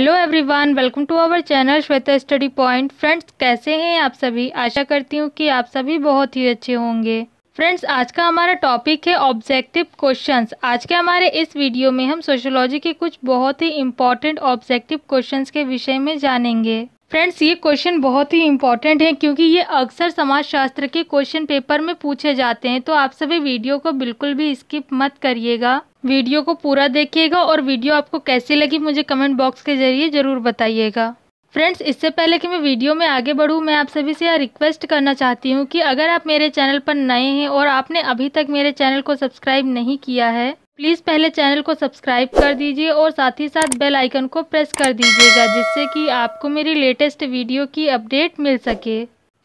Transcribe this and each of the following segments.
hello everyone welcome to our channel Shweta study point friends कैसे हैं आप सभी आशा करती हूँ कि आप सभी बहुत ही अच्छे होंगे फ्रेंड्स आज का हमारा टॉपिक है ऑब्जेक्टिव क्वेश्चंस आज के हमारे इस वीडियो में हम सोशोलॉजी के कुछ बहुत ही इम्पोर्टेंट ऑब्जेक्टिव क्वेश्चंस के विषय में जानेंगे फ्रेंड्स ये क्वेश्चन बहुत ही इंपॉर्टेंट है क्योंकि ये अक्सर समाजशास्त्र के क्वेश्चन पेपर में पूछे जाते हैं तो आप सभी वीडियो को बिल्कुल भी स्किप मत करिएगा वीडियो को पूरा देखिएगा और वीडियो आपको कैसी लगी मुझे कमेंट बॉक्स के जरिए ज़रूर बताइएगा फ्रेंड्स इससे पहले कि मैं वीडियो में आगे बढ़ूँ मैं आप सभी से यह रिक्वेस्ट करना चाहती हूँ कि अगर आप मेरे चैनल पर नए हैं और आपने अभी तक मेरे चैनल को सब्सक्राइब नहीं किया है प्लीज़ पहले चैनल को सब्सक्राइब कर दीजिए और साथ ही साथ बेल आइकन को प्रेस कर दीजिएगा जिससे कि आपको मेरी लेटेस्ट वीडियो की अपडेट मिल सके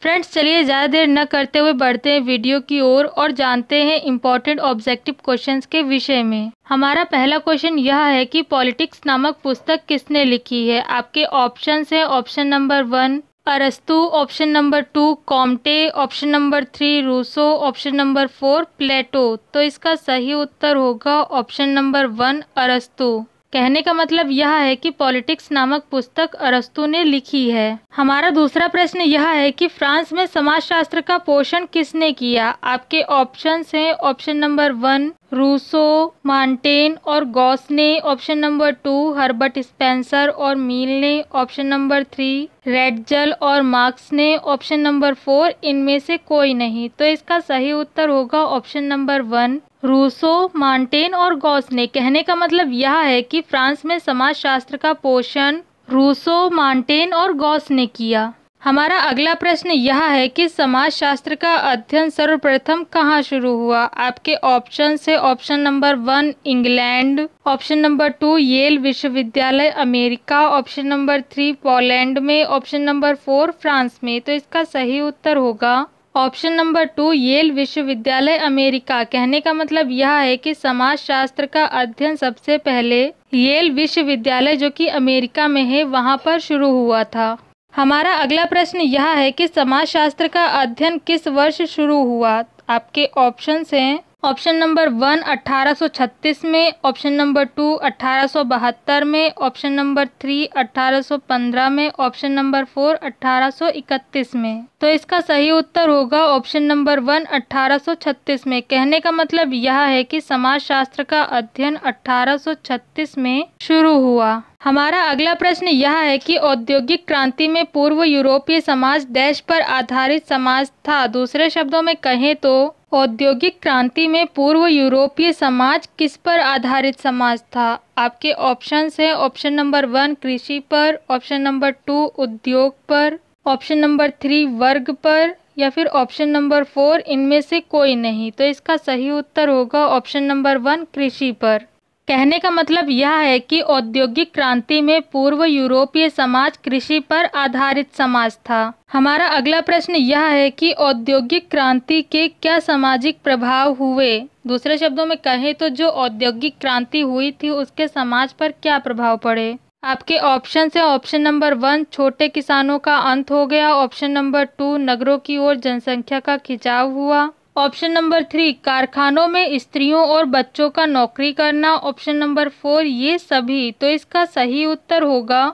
फ्रेंड्स चलिए ज़्यादा देर न करते हुए बढ़ते हैं वीडियो की ओर और, और जानते हैं इम्पोर्टेंट ऑब्जेक्टिव क्वेश्चंस के विषय में हमारा पहला क्वेश्चन यह है कि पॉलिटिक्स नामक पुस्तक किसने लिखी है आपके ऑप्शंस हैं ऑप्शन नंबर वन अरस्तु option number two Comte option number three Rousseau option number four Plato तो इसका सही उत्तर होगा ऑप्शन नंबर वन अरस्तु कहने का मतलब यह है कि पॉलिटिक्स नामक पुस्तक अरस्तु ने लिखी है हमारा दूसरा प्रश्न यह है कि फ्रांस में समाजशास्त्र का पोषण किसने किया आपके ऑप्शन हैं option number one Rousseau Montaigne और गॉस ने option number two Herbert Spencer और मील ने ऑप्शन नंबर थ्री रेडजल और मार्क्स ने ऑप्शन नंबर फोर इनमें से कोई नहीं तो इसका सही उत्तर होगा option number one Rousseau Montaigne और गॉस ने कहने का मतलब यह है कि फ्रांस में समाजशास्त्र का पोषण रूसो मॉन्टेन और गॉस ने किया हमारा अगला प्रश्न यह है कि समाजशास्त्र का अध्ययन सर्वप्रथम कहाँ शुरू हुआ आपके ऑप्शन है option number one England option number two Yale विश्वविद्यालय America option number three Poland में ऑप्शन नंबर फोर फ्रांस में तो इसका सही उत्तर होगा ऑप्शन नंबर टू येल विश्वविद्यालय अमेरिका कहने का मतलब यह है कि समाजशास्त्र का अध्ययन सबसे पहले येल विश्वविद्यालय जो कि अमेरिका में है वहाँ पर शुरू हुआ था हमारा अगला प्रश्न यह है कि समाजशास्त्र का अध्ययन किस वर्ष शुरू हुआ आपके ऑप्शंस हैं ऑप्शन नंबर वन 1836 में ऑप्शन नंबर टू 1872 में ऑप्शन नंबर थ्री 1815 में ऑप्शन नंबर फोर 1831 में तो इसका सही उत्तर होगा ऑप्शन नंबर वन 1836 में कहने का मतलब यह है कि समाजशास्त्र का अध्ययन 1836 में शुरू हुआ हमारा अगला प्रश्न यह है कि औद्योगिक क्रांति में पूर्व यूरोपीय समाज देश पर आधारित समाज था दूसरे शब्दों में कहें तो औद्योगिक क्रांति में पूर्व यूरोपीय समाज किस पर आधारित समाज था आपके ऑप्शंस हैं ऑप्शन नंबर वन कृषि पर ऑप्शन नंबर टू उद्योग पर ऑप्शन नंबर थ्री वर्ग पर या फिर ऑप्शन नंबर फोर इनमें से कोई नहीं तो इसका सही उत्तर होगा ऑप्शन नंबर वन कृषि पर कहने का मतलब यह है कि औद्योगिक क्रांति में पूर्व यूरोपीय समाज कृषि पर आधारित समाज था हमारा अगला प्रश्न यह है कि औद्योगिक क्रांति के क्या सामाजिक प्रभाव हुए दूसरे शब्दों में कहें तो जो औद्योगिक क्रांति हुई थी उसके समाज पर क्या प्रभाव पड़े आपके ऑप्शन से ऑप्शन नंबर वन छोटे किसानों का अंत हो गया ऑप्शन नंबर टू नगरों की ओर जनसंख्या का खिंचाव हुआ ऑप्शन नंबर थ्री कारखानों में स्त्रियों और बच्चों का नौकरी करना ऑप्शन नंबर फोर ये सभी तो इसका सही उत्तर होगा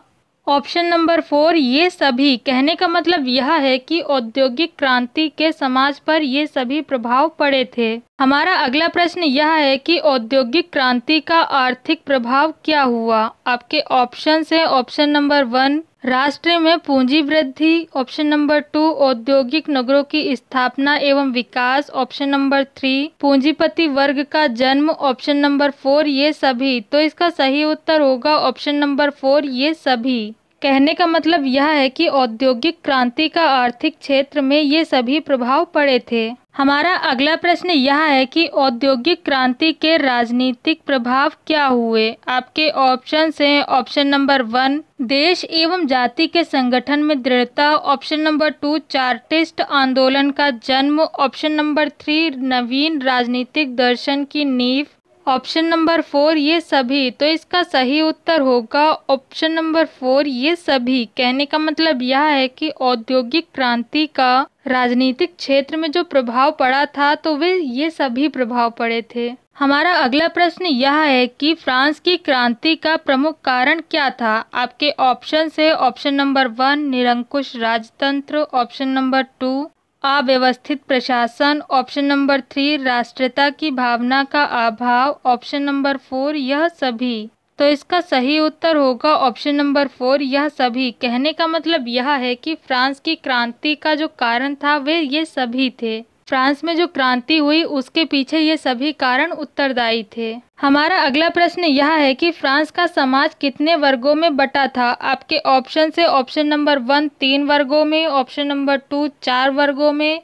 ऑप्शन नंबर फोर ये सभी कहने का मतलब यह है कि औद्योगिक क्रांति के समाज पर ये सभी प्रभाव पड़े थे हमारा अगला प्रश्न यह है कि औद्योगिक क्रांति का आर्थिक प्रभाव क्या हुआ आपके ऑप्शन है ऑप्शन नंबर वन राष्ट्र में पूंजी वृद्धि ऑप्शन नंबर टू औद्योगिक नगरों की स्थापना एवं विकास ऑप्शन नंबर थ्री पूंजीपति वर्ग का जन्म ऑप्शन नंबर फोर ये सभी तो इसका सही उत्तर होगा ऑप्शन नंबर फोर ये सभी कहने का मतलब यह है कि औद्योगिक क्रांति का आर्थिक क्षेत्र में ये सभी प्रभाव पड़े थे हमारा अगला प्रश्न यह है कि औद्योगिक क्रांति के राजनीतिक प्रभाव क्या हुए आपके ऑप्शन हैं ऑप्शन नंबर वन देश एवं जाति के संगठन में दृढ़ता ऑप्शन नंबर टू चार्टिस्ट आंदोलन का जन्म ऑप्शन नंबर थ्री नवीन राजनीतिक दर्शन की नींव ऑप्शन नंबर फोर ये सभी तो इसका सही उत्तर होगा ऑप्शन नंबर फोर ये सभी कहने का मतलब यह है कि औद्योगिक क्रांति का राजनीतिक क्षेत्र में जो प्रभाव पड़ा था तो वे ये सभी प्रभाव पड़े थे हमारा अगला प्रश्न यह है कि फ्रांस की क्रांति का प्रमुख कारण क्या था आपके ऑप्शन है ऑप्शन नंबर वन निरंकुश राजतंत्र ऑप्शन नंबर टू अव्यवस्थित प्रशासन ऑप्शन नंबर थ्री राष्ट्रता की भावना का अभाव ऑप्शन नंबर फोर यह सभी तो इसका सही उत्तर होगा ऑप्शन नंबर फोर यह सभी कहने का मतलब यह है कि फ्रांस की क्रांति का जो कारण था वे ये सभी थे फ्रांस में जो क्रांति हुई उसके पीछे ये सभी कारण उत्तरदायी थे हमारा अगला प्रश्न यह है कि फ्रांस का समाज कितने वर्गों में बटा था आपके ऑप्शन से ऑप्शन नंबर वन तीन वर्गों में ऑप्शन नंबर टू चार वर्गों में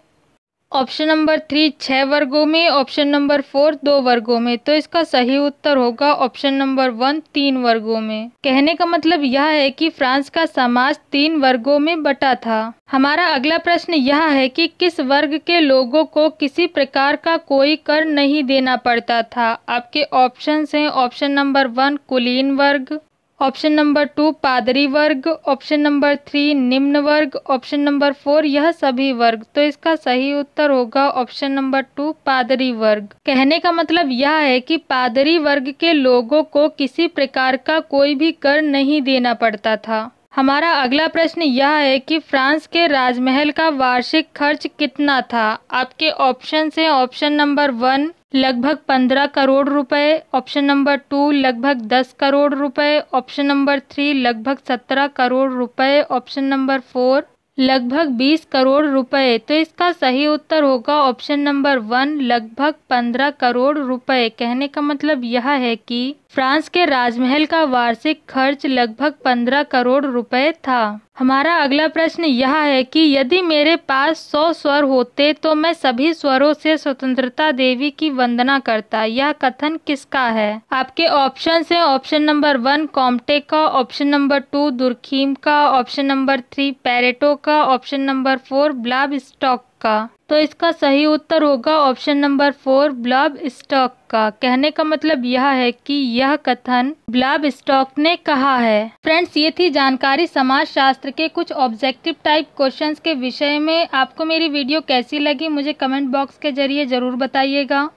ऑप्शन नंबर थ्री छः वर्गों में ऑप्शन नंबर फोर दो वर्गों में तो इसका सही उत्तर होगा ऑप्शन नंबर वन तीन वर्गों में कहने का मतलब यह है कि फ्रांस का समाज तीन वर्गों में बटा था हमारा अगला प्रश्न यह है कि किस वर्ग के लोगों को किसी प्रकार का कोई कर नहीं देना पड़ता था आपके ऑप्शन हैं ऑप्शन नंबर वन कुलीन वर्ग ऑप्शन नंबर टू पादरी वर्ग ऑप्शन नंबर थ्री निम्न वर्ग ऑप्शन नंबर फोर यह सभी वर्ग तो इसका सही उत्तर होगा ऑप्शन नंबर टू पादरी वर्ग कहने का मतलब यह है कि पादरी वर्ग के लोगों को किसी प्रकार का कोई भी कर नहीं देना पड़ता था हमारा अगला प्रश्न यह है कि फ्रांस के राजमहल का वार्षिक खर्च कितना था आपके ऑप्शन से ऑप्शन नंबर वन लगभग पंद्रह करोड़ रुपए ऑप्शन नंबर टू लगभग दस करोड़ रुपए ऑप्शन नंबर थ्री लगभग सत्रह करोड़ रुपए ऑप्शन नंबर फोर लगभग बीस करोड़ रुपए तो इसका सही उत्तर होगा ऑप्शन नंबर वन लगभग पंद्रह करोड़ रुपए कहने का मतलब यह है कि फ्रांस के राजमहल का वार्षिक खर्च लगभग पंद्रह करोड़ रुपए था हमारा अगला प्रश्न यह है कि यदि मेरे पास सौ स्वर होते तो मैं सभी स्वरों से स्वतंत्रता देवी की वंदना करता यह कथन किसका है आपके ऑप्शन है ऑप्शन नंबर वन कॉम्टे का ऑप्शन नंबर टू दुर्खीम का ऑप्शन नंबर थ्री पैरेटो का ऑप्शन नंबर फोर ब्लाब स्टॉक का तो इसका सही उत्तर होगा ऑप्शन नंबर फोर ब्लाब स्टॉक का कहने का मतलब यह है कि यह कथन ब्लाब स्टॉक ने कहा है फ्रेंड्स ये थी जानकारी समाज शास्त्र के कुछ ऑब्जेक्टिव टाइप क्वेश्चंस के विषय में आपको मेरी वीडियो कैसी लगी मुझे कमेंट बॉक्स के जरिए ज़रूर बताइएगा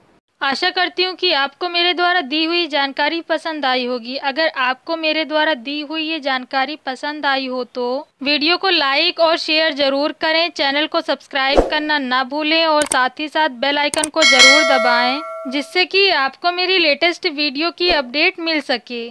आशा करती हूँ कि आपको मेरे द्वारा दी हुई जानकारी पसंद आई होगी अगर आपको मेरे द्वारा दी हुई ये जानकारी पसंद आई हो तो वीडियो को लाइक और शेयर जरूर करें चैनल को सब्सक्राइब करना ना भूलें और साथ ही साथ बेल आइकन को जरूर दबाएं जिससे कि आपको मेरी लेटेस्ट वीडियो की अपडेट मिल सके